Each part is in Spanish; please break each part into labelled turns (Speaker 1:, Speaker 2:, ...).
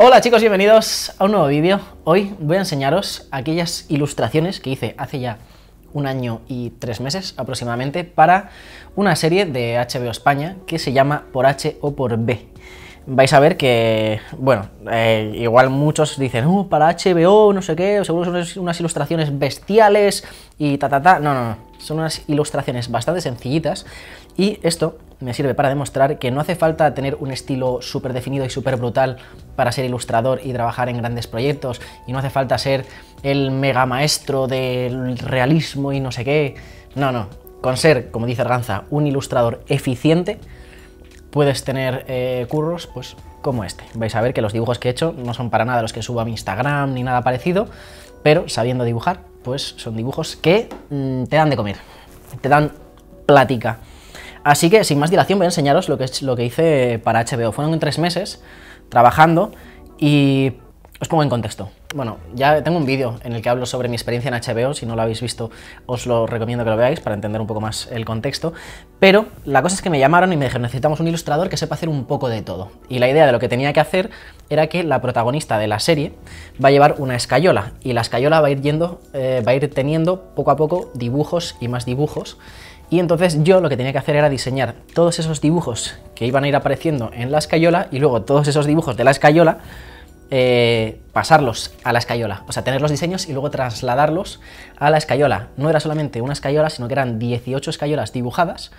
Speaker 1: Hola chicos, bienvenidos a un nuevo vídeo. Hoy voy a enseñaros aquellas ilustraciones que hice hace ya un año y tres meses aproximadamente para una serie de HBO España que se llama Por H o por B. Vais a ver que, bueno, eh, igual muchos dicen, uh, para HBO, no sé qué, seguro son unas ilustraciones bestiales y ta ta ta. No, no, no. Son unas ilustraciones bastante sencillitas y esto me sirve para demostrar que no hace falta tener un estilo súper definido y súper brutal para ser ilustrador y trabajar en grandes proyectos y no hace falta ser el mega maestro del realismo y no sé qué. No, no. Con ser, como dice Ranza, un ilustrador eficiente, puedes tener eh, curros pues, como este. Vais a ver que los dibujos que he hecho no son para nada los que subo a mi Instagram ni nada parecido, pero sabiendo dibujar pues son dibujos que mm, te dan de comer, te dan plática. Así que sin más dilación voy a enseñaros lo que, lo que hice para HBO. Fueron tres meses trabajando y os pongo en contexto. Bueno, ya tengo un vídeo en el que hablo sobre mi experiencia en HBO, si no lo habéis visto os lo recomiendo que lo veáis para entender un poco más el contexto, pero la cosa es que me llamaron y me dijeron necesitamos un ilustrador que sepa hacer un poco de todo, y la idea de lo que tenía que hacer era que la protagonista de la serie va a llevar una escayola, y la escayola va a ir, yendo, eh, va a ir teniendo poco a poco dibujos y más dibujos, y entonces yo lo que tenía que hacer era diseñar todos esos dibujos que iban a ir apareciendo en la escayola y luego todos esos dibujos de la escayola eh, pasarlos a la escayola, o sea, tener los diseños y luego trasladarlos a la escayola. No era solamente una escayola, sino que eran 18 escayolas dibujadas,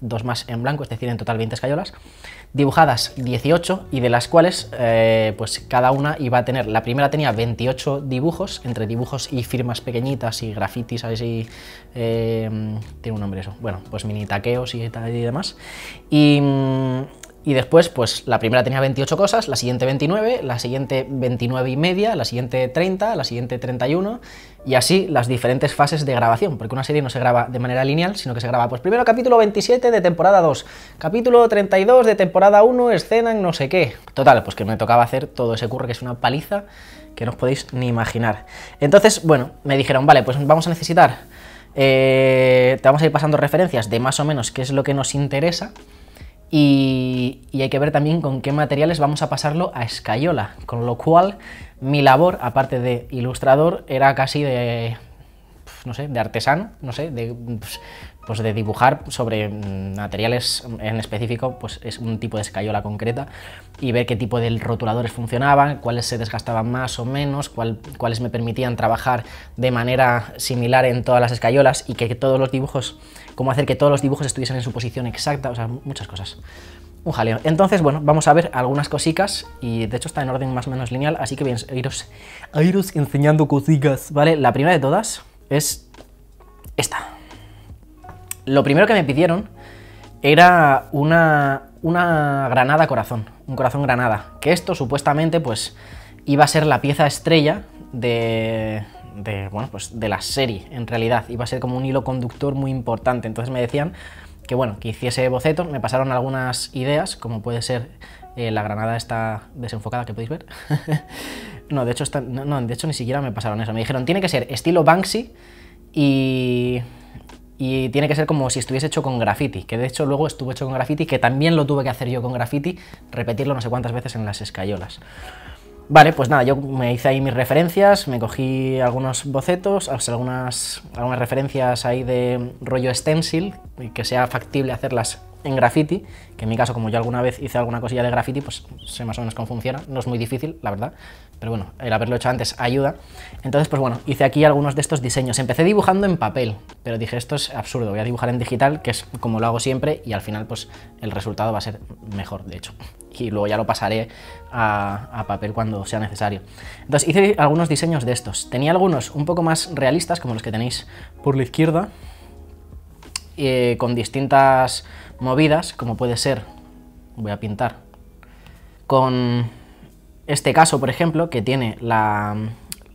Speaker 1: dos más en blanco, es decir, en total 20 escayolas, dibujadas 18 y de las cuales eh, pues cada una iba a tener, la primera tenía 28 dibujos, entre dibujos y firmas pequeñitas y grafitis, así, eh, tiene un nombre eso, bueno, pues mini taqueos y, y demás, y... Mm, y después, pues la primera tenía 28 cosas, la siguiente 29, la siguiente 29 y media, la siguiente 30, la siguiente 31, y así las diferentes fases de grabación, porque una serie no se graba de manera lineal, sino que se graba, pues primero capítulo 27 de temporada 2, capítulo 32 de temporada 1, escena en no sé qué. Total, pues que me tocaba hacer todo ese curro que es una paliza que no os podéis ni imaginar. Entonces, bueno, me dijeron, vale, pues vamos a necesitar, eh, te vamos a ir pasando referencias de más o menos qué es lo que nos interesa, y, hay que ver también con qué materiales vamos a pasarlo a escayola, con lo cual mi labor, aparte de ilustrador, era casi de, no sé, de artesano, no sé, de, pues de dibujar sobre mm, materiales en específico, pues es un tipo de escayola concreta y ver qué tipo de rotuladores funcionaban, cuáles se desgastaban más o menos, cuáles me permitían trabajar de manera similar en todas las escayolas y que todos los dibujos, cómo hacer que todos los dibujos estuviesen en su posición exacta, o sea, muchas cosas. Un jaleo. Entonces, bueno, vamos a ver algunas cositas y de hecho está en orden más o menos lineal, así que bien, iros, iros enseñando cositas, ¿vale? La primera de todas es esta. Lo primero que me pidieron era una, una granada corazón, un corazón granada, que esto supuestamente pues iba a ser la pieza estrella de, bueno, pues de la serie, en realidad. Iba a ser como un hilo conductor muy importante. Entonces me decían que, bueno, que hiciese boceto. Me pasaron algunas ideas, como puede ser eh, la granada esta desenfocada, que podéis ver. no, de hecho no, de hecho ni siquiera me pasaron eso. Me dijeron, tiene que ser estilo Banksy y, y tiene que ser como si estuviese hecho con graffiti, que de hecho luego estuvo hecho con graffiti, que también lo tuve que hacer yo con graffiti, repetirlo no sé cuántas veces en las escayolas. Vale, pues nada, yo me hice ahí mis referencias, me cogí algunos bocetos, algunas, algunas referencias ahí de rollo stencil, que sea factible hacerlas en graffiti, que en mi caso, como yo alguna vez hice alguna cosilla de graffiti, pues sé más o menos cómo funciona, no es muy difícil, la verdad, pero bueno, el haberlo hecho antes ayuda. Entonces, pues bueno, hice aquí algunos de estos diseños. Empecé dibujando en papel, pero dije, esto es absurdo, voy a dibujar en digital, que es como lo hago siempre, y al final pues el resultado va a ser mejor, de hecho. Y luego ya lo pasaré a, papel cuando sea necesario. Entonces hice algunos diseños de estos. Tenía algunos un poco más realistas, como los que tenéis por la izquierda, eh, con distintas movidas, como puede ser, voy a pintar, con este caso, por ejemplo, que tiene la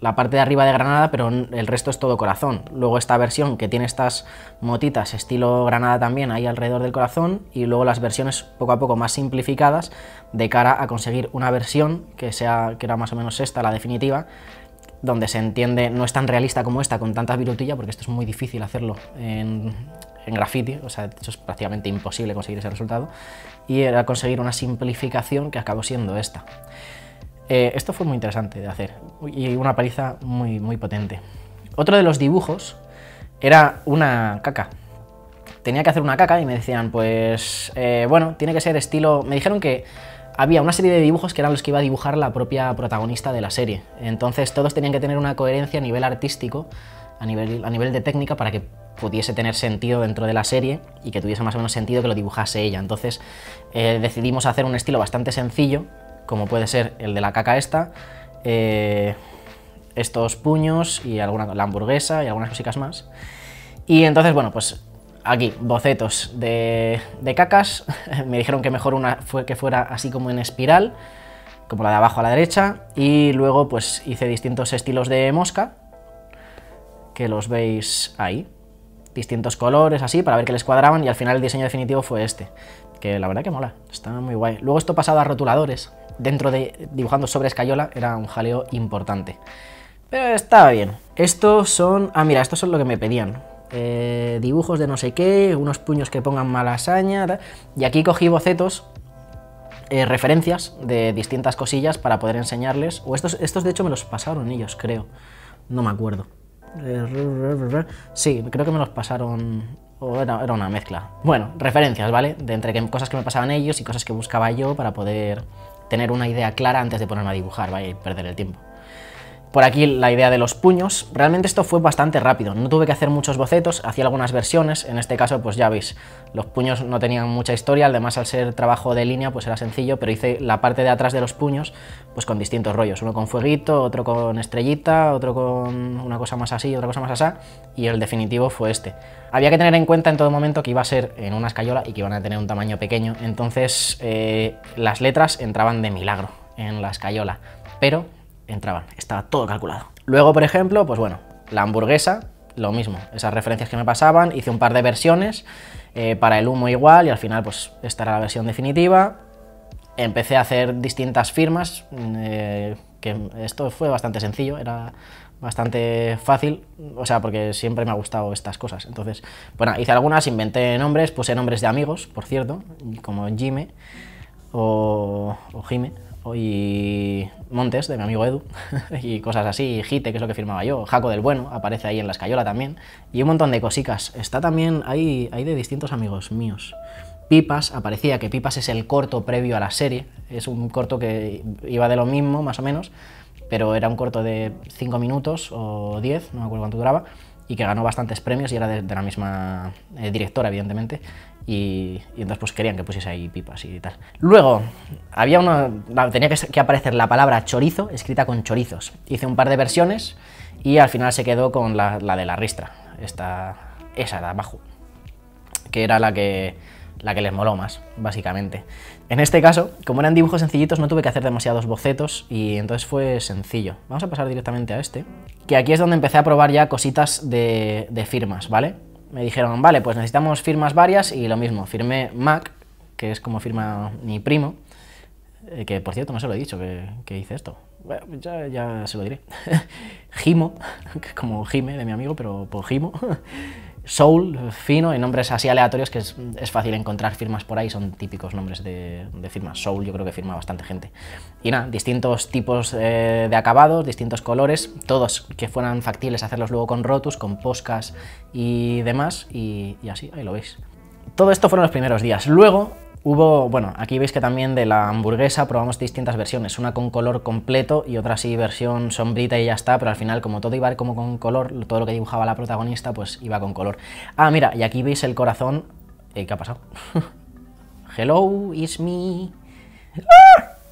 Speaker 1: la parte de arriba de Granada, pero el resto es todo corazón. Luego esta versión que tiene estas motitas estilo Granada también ahí alrededor del corazón y luego las versiones poco a poco más simplificadas de cara a conseguir una versión que sea que era más o menos esta, la definitiva, donde se entiende, no es tan realista como esta con tanta virutilla, porque esto es muy difícil hacerlo en, en graffiti, o sea, de es prácticamente imposible conseguir ese resultado, y era conseguir una simplificación que acabó siendo esta. Eh, esto fue muy interesante de hacer y una paliza muy, muy potente. Otro de los dibujos era una caca. Tenía que hacer una caca y me decían, pues, eh, bueno, tiene que ser estilo... Me dijeron que había una serie de dibujos que eran los que iba a dibujar la propia protagonista de la serie. Entonces todos tenían que tener una coherencia a nivel artístico, a nivel, a nivel de técnica, para que pudiese tener sentido dentro de la serie y que tuviese más o menos sentido que lo dibujase ella. Entonces eh, decidimos hacer un estilo bastante sencillo como puede ser el de la caca esta, eh, estos puños y alguna, la hamburguesa y algunas cositas más. Y entonces, bueno, pues aquí, bocetos de, de cacas. Me dijeron que mejor una fue que fuera así como en espiral, como la de abajo a la derecha. Y luego, pues hice distintos estilos de mosca, que los veis ahí distintos colores, así, para ver que les cuadraban, y al final el diseño definitivo fue este, que la verdad que mola, está muy guay. Luego esto pasado a rotuladores, dentro de dibujando sobre escayola, era un jaleo importante. Pero estaba bien. Estos son... Ah, mira, estos son lo que me pedían. Eh, dibujos de no sé qué, unos puños que pongan malasaña, y aquí cogí bocetos, eh, referencias de distintas cosillas para poder enseñarles, o estos, estos de hecho me los pasaron ellos, creo, no me acuerdo. Sí, creo que me los pasaron... O era, una mezcla. Bueno, referencias, ¿vale? De entre cosas que me pasaban ellos y cosas que buscaba yo para poder tener una idea clara antes de ponerme a dibujar, ¿vale? Y perder el tiempo. Por aquí la idea de los puños. Realmente esto fue bastante rápido, no tuve que hacer muchos bocetos, hacía algunas versiones, en este caso pues ya veis, los puños no tenían mucha historia, además al ser trabajo de línea pues era sencillo, pero hice la parte de atrás de los puños pues con distintos rollos, uno con fueguito, otro con estrellita, otro con una cosa más así, otra cosa más así. y el definitivo fue este. Había que tener en cuenta en todo momento que iba a ser en una escayola y que iban a tener un tamaño pequeño, entonces eh, las letras entraban de milagro en la escayola, pero entraban. Estaba todo calculado. Luego, por ejemplo, pues bueno, la hamburguesa, lo mismo. Esas referencias que me pasaban, hice un par de versiones eh, para el humo igual y al final pues esta era la versión definitiva. Empecé a hacer distintas firmas, mm, eh, que esto fue bastante sencillo, era bastante fácil, o sea, porque siempre me ha gustado estas cosas. Entonces, bueno, hice algunas, inventé nombres, puse nombres de amigos, por cierto, como Jime o, o Jime, y Montes, de mi amigo Edu, y cosas así, Jite, que es lo que firmaba yo, Jaco del Bueno, aparece ahí en la escayola también, y un montón de cosicas. Está también ahí, ahí de distintos amigos míos. Pipas, aparecía que Pipas es el corto previo a la serie, es un corto que iba de lo mismo, más o menos, pero era un corto de 5 minutos o 10, no me acuerdo cuánto duraba, y que ganó bastantes premios y era de, la misma eh, directora, evidentemente, y, entonces pues querían que pusiese ahí pipas y tal. Luego, había una, tenía que, aparecer la palabra chorizo escrita con chorizos. Hice un par de versiones y al final se quedó con la, la de la ristra, esta, esa de abajo, que era la que, la que les moló más, básicamente. En este caso, como eran dibujos sencillitos, no tuve que hacer demasiados bocetos y entonces fue sencillo. Vamos a pasar directamente a este, que aquí es donde empecé a probar ya cositas de, de firmas, ¿vale? me dijeron, vale, pues necesitamos firmas varias y lo mismo, firmé Mac, que es como firma mi primo, eh, que por cierto no se lo he dicho que, hice esto, bueno, ya, se lo diré. Gimo, como Gime de mi amigo, pero por Gimo soul fino y nombres así aleatorios que es, fácil encontrar firmas por ahí, son típicos nombres de, firmas. Soul yo creo que firma bastante gente. Y nada, distintos tipos eh, de acabados, distintos colores, todos que fueran factibles hacerlos luego con Rotus, con Poscas y demás, y, y así, ahí lo veis. Todo esto fueron los primeros días. Luego Hubo, bueno, aquí veis que también de la hamburguesa probamos distintas versiones, una con color completo y otra así versión sombrita y ya está, pero al final como todo iba como con color, todo lo que dibujaba la protagonista pues iba con color. Ah, mira, y aquí veis el corazón... Eh, ¿Qué ha pasado? Hello, it's me...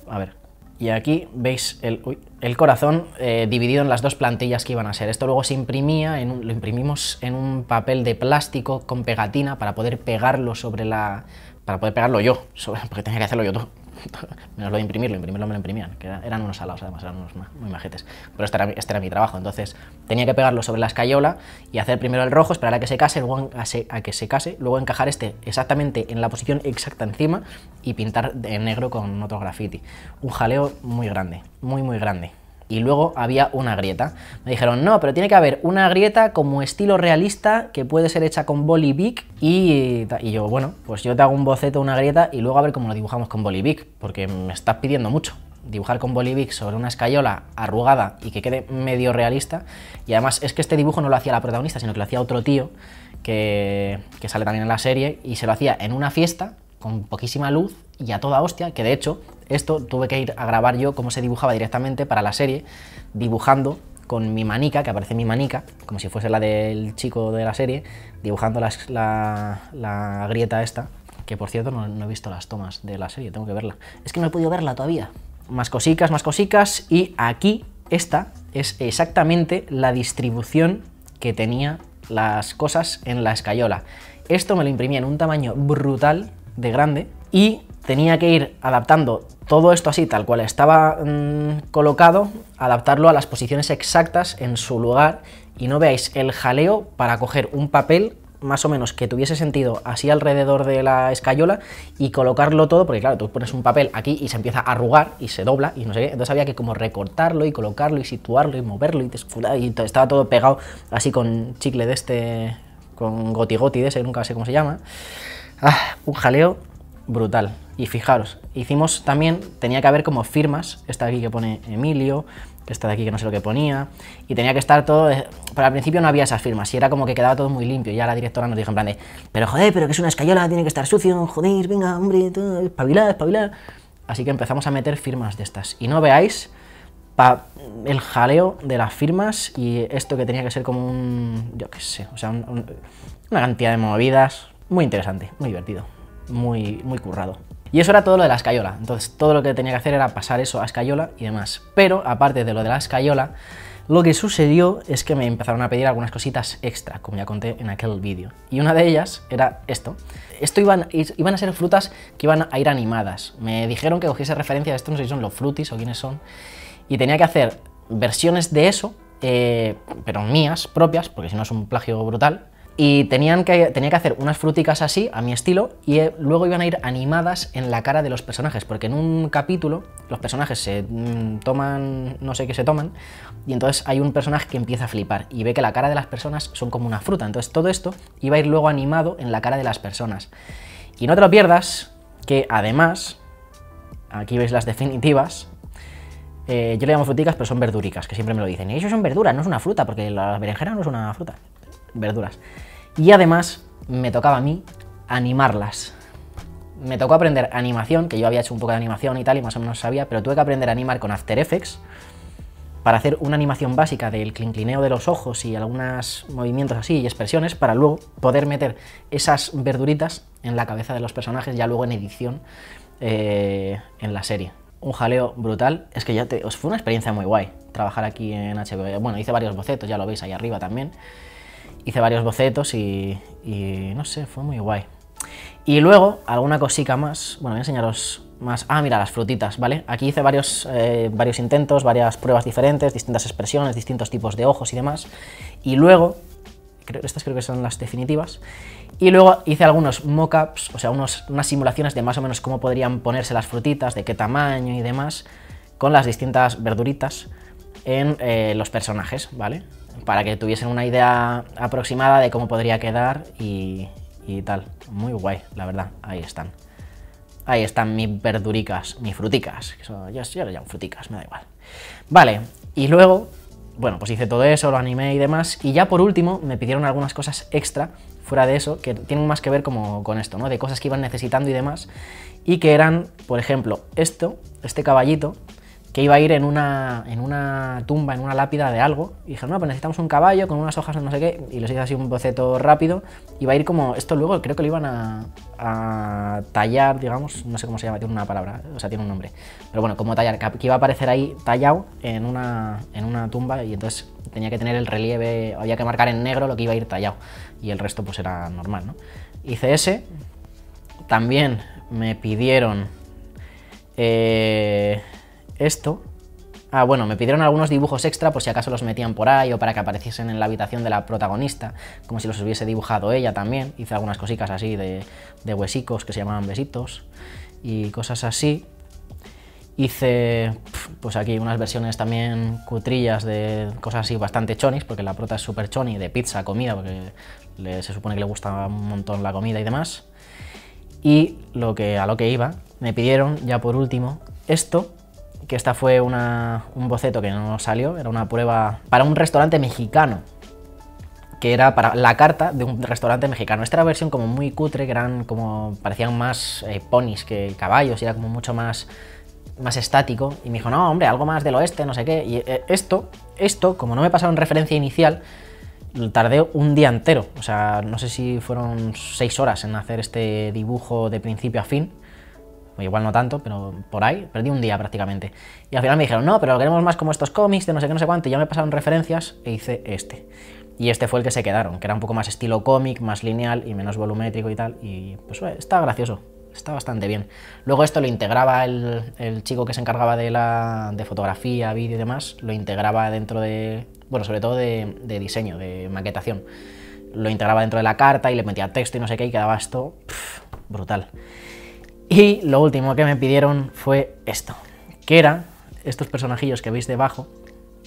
Speaker 1: A ver, y aquí veis el, el corazón eh, dividido en las dos plantillas que iban a ser. Esto luego se imprimía, en lo imprimimos en un papel de plástico con pegatina para poder pegarlo sobre la... para poder pegarlo yo, porque tenía que hacerlo yo todo. menos lo de imprimirlo, imprimirlo me lo imprimían, que eran unos alados además, eran unos muy majetes. Pero este, este era, mi trabajo, entonces tenía que pegarlo sobre la escayola y hacer primero el rojo, esperar a que se case, luego a, que se case, luego encajar este exactamente en la posición exacta encima y pintar de negro con otro graffiti. Un jaleo muy grande, muy muy grande y luego había una grieta. Me dijeron, no, pero tiene que haber una grieta como estilo realista que puede ser hecha con boli y, y yo, bueno, pues yo te hago un boceto, una grieta y luego a ver cómo lo dibujamos con boli porque me estás pidiendo mucho dibujar con Bolivic sobre una escayola arrugada y que quede medio realista. Y además es que este dibujo no lo hacía la protagonista, sino que lo hacía otro tío que, que, sale también en la serie y se lo hacía en una fiesta con poquísima luz y a toda hostia, que de hecho esto tuve que ir a grabar yo cómo se dibujaba directamente para la serie, dibujando con mi manica, que aparece mi manica, como si fuese la del chico de la serie, dibujando la, grieta esta, que por cierto no, he visto las tomas de la serie, tengo que verla. Es que no he podido verla todavía. Más cosicas, más cosicas, y aquí esta es exactamente la distribución que tenía las cosas en la escayola. Esto me lo imprimía en un tamaño brutal de grande y tenía que ir adaptando todo esto así, tal cual estaba mm, colocado, adaptarlo a las posiciones exactas en su lugar y no veáis el jaleo para coger un papel más o menos que tuviese sentido así alrededor de la escayola y colocarlo todo, porque claro, tú pones un papel aquí y se empieza a arrugar y se dobla y no sé entonces había que como recortarlo y colocarlo y situarlo y moverlo y, y estaba todo pegado así con chicle de este, con goti de ese, nunca sé cómo se llama. Ah, un jaleo brutal. Y fijaros, hicimos también, tenía que haber como firmas, esta de aquí que pone Emilio, esta de aquí que no sé lo que ponía, y tenía que estar todo, eh, para al principio no había esas firmas, y era como que quedaba todo muy limpio, ya la directora nos dijo en plan de, pero joder, pero que es una escayola, tiene que estar sucio, joder, venga, hombre, todo, espabilad, Así que empezamos a meter firmas de estas, y no veáis el jaleo de las firmas y esto que tenía que ser como un, yo qué sé, o sea, una cantidad de movidas, muy interesante, muy divertido muy, muy currado. Y eso era todo lo de la escayola. Entonces, todo lo que tenía que hacer era pasar eso a escayola y demás. Pero, aparte de lo de la escayola, lo que sucedió es que me empezaron a pedir algunas cositas extra, como ya conté en aquel vídeo. Y una de ellas era esto. Esto iban, iban a ser frutas que iban a ir animadas. Me dijeron que cogiese referencia de esto, no sé si son los frutis o quiénes son. Y tenía que hacer versiones de eso, eh, pero mías, propias, porque si no es un plagio brutal, y tenían que, tenía que hacer unas fruticas así, a mi estilo, y eh, luego iban a ir animadas en la cara de los personajes, porque en un capítulo los personajes se mm, toman, no sé qué se toman, y entonces hay un personaje que empieza a flipar y ve que la cara de las personas son como una fruta, entonces todo esto iba a ir luego animado en la cara de las personas. Y no te lo pierdas, que además, aquí veis las definitivas, eh, yo le llamo fruticas, pero son verdúricas que siempre me lo dicen. Y eso son verdura no es una fruta, porque la berenjena no es una fruta verduras. Y además me tocaba a mí animarlas. Me tocó aprender animación, que yo había hecho un poco de animación y tal, y más o menos sabía, pero tuve que aprender a animar con After Effects para hacer una animación básica del clinclineo de los ojos y algunos movimientos así y expresiones para luego poder meter esas verduritas en la cabeza de los personajes ya luego en edición eh, en la serie. Un jaleo brutal, es que ya te, os fue una experiencia muy guay trabajar aquí en HBO. Bueno, hice varios bocetos, ya lo veis ahí arriba también hice varios bocetos y, no sé, fue muy guay. Y luego, alguna cosica más, bueno, voy a enseñaros más... Ah, mira, las frutitas, ¿vale? Aquí hice varios, eh, varios intentos, varias pruebas diferentes, distintas expresiones, distintos tipos de ojos y demás. Y luego, creo, estas creo que son las definitivas, y luego hice algunos mockups, o sea, unas simulaciones de más o menos cómo podrían ponerse las frutitas, de qué tamaño y demás, con las distintas verduritas en eh, los personajes, ¿vale? para que tuviesen una idea aproximada de cómo podría quedar y, tal. Muy guay, la verdad. Ahí están. Ahí están mis verduricas, mis fruticas. Que yo, yo llamo fruticas, me da igual. Vale, y luego, bueno, pues hice todo eso, lo animé y demás. Y ya por último me pidieron algunas cosas extra fuera de eso, que tienen más que ver como con esto, ¿no? De cosas que iban necesitando y demás. Y que eran, por ejemplo, esto, este caballito, que iba a ir en una, en una tumba, en una lápida de algo. Y dijeron, no, pues necesitamos un caballo con unas hojas o no sé qué. Y les hice así un boceto rápido. iba a ir como, esto luego creo que lo iban a, tallar, digamos, no sé cómo se llama, tiene una palabra, o sea, tiene un nombre. Pero bueno, como tallar, que iba a aparecer ahí tallado en una, en una tumba y entonces tenía que tener el relieve, había que marcar en negro lo que iba a ir tallado. Y el resto pues era normal, ¿no? Hice ese. También me pidieron... Eh, esto. Ah, bueno, me pidieron algunos dibujos extra por si acaso los metían por ahí o para que apareciesen en la habitación de la protagonista, como si los hubiese dibujado ella también. Hice algunas cositas así de, huesicos que se llamaban besitos y cosas así. Hice, pues aquí unas versiones también cutrillas de cosas así bastante chonis, porque la prota es súper choni, de pizza, comida, porque se supone que le gusta un montón la comida y demás. Y lo que, a lo que iba, me pidieron ya por último esto, que esta fue una, un boceto que no salió, era una prueba para un restaurante mexicano, que era para la carta de un restaurante mexicano. Esta era versión como muy cutre, que eran como, parecían más eh, ponis que caballos, era como mucho más más estático y me dijo, no, hombre, algo más del oeste, no sé qué. Y eh, esto, esto, como no me pasaron referencia inicial, tardé un día entero. O sea, no sé si fueron seis horas en hacer este dibujo de principio a fin igual no tanto, pero por ahí, perdí un día prácticamente. Y al final me dijeron, no, pero lo queremos más como estos cómics de no sé qué, no sé cuánto, y ya me pasaron referencias e hice este. Y este fue el que se quedaron, que era un poco más estilo cómic, más lineal y menos volumétrico y tal, y pues está gracioso, está bastante bien. Luego esto lo integraba el, el chico que se encargaba de, la, de fotografía, vídeo y demás, lo integraba dentro de, bueno, sobre todo de, de diseño, de maquetación. Lo integraba dentro de la carta y le metía texto y no sé qué, y quedaba esto brutal. Y lo último que me pidieron fue esto, que eran estos personajillos que veis debajo,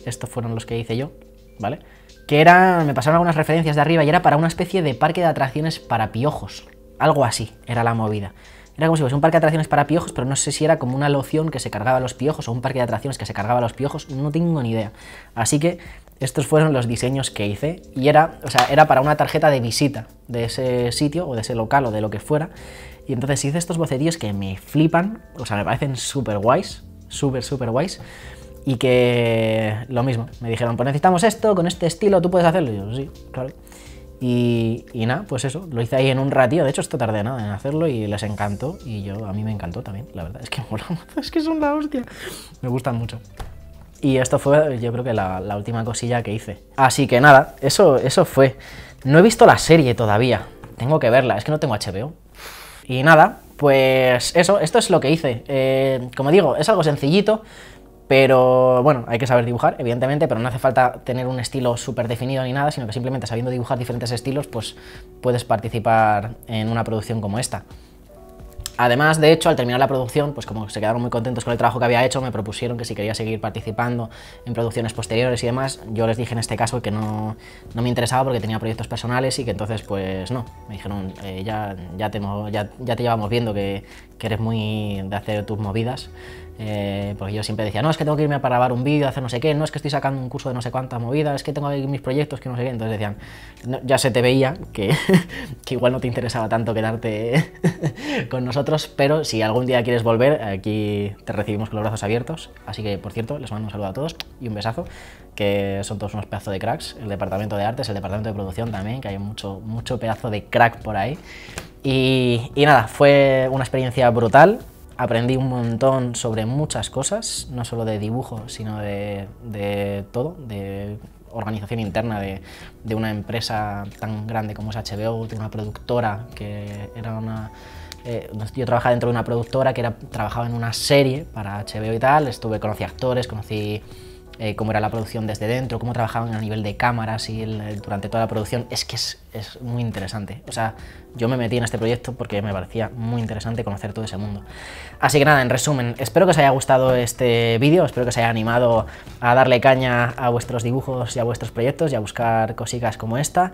Speaker 1: estos fueron los que hice yo, ¿vale? Que eran, me pasaron algunas referencias de arriba y era para una especie de parque de atracciones para piojos, algo así era la movida. Era como si fuese un parque de atracciones para piojos, pero no sé si era como una loción que se cargaba a los piojos o un parque de atracciones que se cargaba a los piojos, no tengo ni idea. Así que estos fueron los diseños que hice y era, o sea, era para una tarjeta de visita de ese sitio o de ese local o de lo que fuera y entonces hice estos bocetillos que me flipan, o sea, me parecen súper guays, súper, súper guays. Y que lo mismo, me dijeron, pues necesitamos esto, con este estilo, tú puedes hacerlo. Y yo, sí, claro. Y, y nada, pues eso, lo hice ahí en un ratío. De hecho, esto tardé nada en hacerlo y les encantó. Y yo, a mí me encantó también, la verdad. Es que es que son la hostia. Me gustan mucho. Y esto fue, yo creo que la, la, última cosilla que hice. Así que nada, eso, eso fue. No he visto la serie todavía. Tengo que verla, es que no tengo HBO. Y nada, pues eso, esto es lo que hice. Eh, como digo, es algo sencillito, pero bueno, hay que saber dibujar, evidentemente, pero no hace falta tener un estilo súper definido ni nada, sino que simplemente sabiendo dibujar diferentes estilos, pues puedes participar en una producción como esta. Además, de hecho, al terminar la producción, pues como se quedaron muy contentos con el trabajo que había hecho, me propusieron que si quería seguir participando en producciones posteriores y demás, yo les dije en este caso que no, no me interesaba porque tenía proyectos personales y que entonces pues no, me dijeron, eh, ya, ya, te, ya, ya, te llevamos viendo que, que eres muy de hacer tus movidas, eh, porque yo siempre decía, no, es que tengo que irme a grabar un vídeo, hacer no sé qué, no es que estoy sacando un curso de no sé cuántas movidas, es que tengo mis proyectos, que no sé qué. Entonces decían, ya se te veía que, que, igual no te interesaba tanto quedarte con nosotros, pero si algún día quieres volver, aquí te recibimos con los brazos abiertos. Así que, por cierto, les mando un saludo a todos y un besazo, que son todos unos pedazos de cracks. El departamento de artes, el departamento de producción también, que hay mucho, mucho pedazo de crack por ahí. Y, nada, fue una experiencia brutal, aprendí un montón sobre muchas cosas, no solo de dibujo, sino de, todo, de organización interna de, una empresa tan grande como es HBO, de una productora que era una... Eh, yo trabajaba dentro de una productora que era, trabajaba en una serie para HBO y tal, estuve, conocí actores, conocí eh, cómo era la producción desde dentro, cómo trabajaban a nivel de cámaras y durante toda la producción, es que es, muy interesante. O sea, yo me metí en este proyecto porque me parecía muy interesante conocer todo ese mundo. Así que nada, en resumen, espero que os haya gustado este vídeo, espero que os haya animado a darle caña a vuestros dibujos y a vuestros proyectos y a buscar cositas como esta.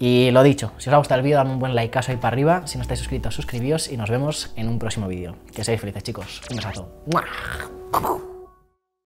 Speaker 1: Y lo dicho, si os ha gustado el vídeo, dadme un buen like, caso ahí para arriba. Si no estáis suscritos, suscribíos y nos vemos en un próximo vídeo. Que seáis felices, chicos. Un besazo.